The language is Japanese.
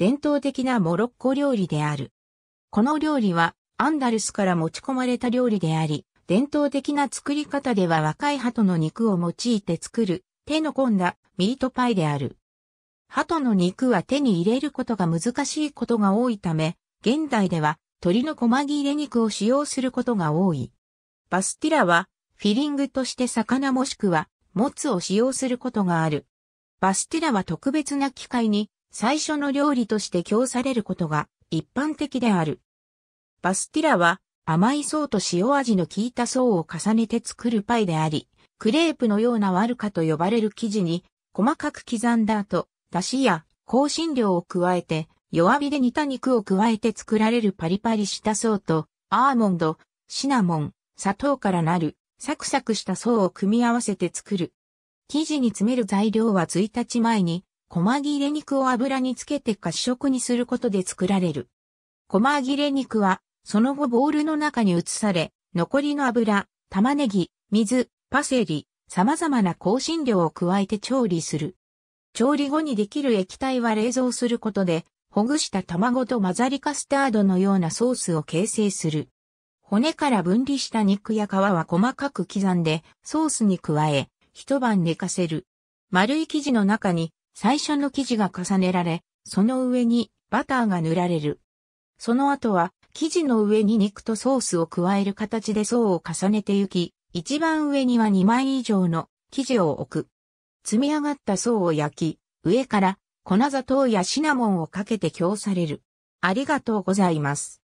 伝統的なモロッコ料理である。この料理はアンダルスから持ち込まれた料理であり、伝統的な作り方では若い鳩の肉を用いて作る手の込んだミートパイである。鳩の肉は手に入れることが難しいことが多いため、現代では鳥の細切れ肉を使用することが多い。バスティラはフィリングとして魚もしくはモツを使用することがある。バスティラは特別な機械に最初の料理として供されることが一般的である。バスティラは甘い層と塩味の効いた層を重ねて作るパイであり、クレープのようなワルカと呼ばれる生地に細かく刻んだ後、出汁や香辛料を加えて弱火で煮た肉を加えて作られるパリパリした層とアーモンド、シナモン、砂糖からなるサクサクした層を組み合わせて作る。生地に詰める材料は1日前に細切れ肉を油につけて褐色にすることで作られる。細切れ肉は、その後ボウルの中に移され、残りの油、玉ねぎ、水、パセリ、様々な香辛料を加えて調理する。調理後にできる液体は冷蔵することで、ほぐした卵と混ざりカスタードのようなソースを形成する。骨から分離した肉や皮は細かく刻んでソースに加え、一晩寝かせる。丸い生地の中に最初の生地が重ねられ、その上にバターが塗られる。その後は、生地の上に肉とソースを加える形で層を重ねてゆき、一番上には2枚以上の生地を置く。積み上がった層を焼き、上から粉砂糖やシナモンをかけて供される。ありがとうございます。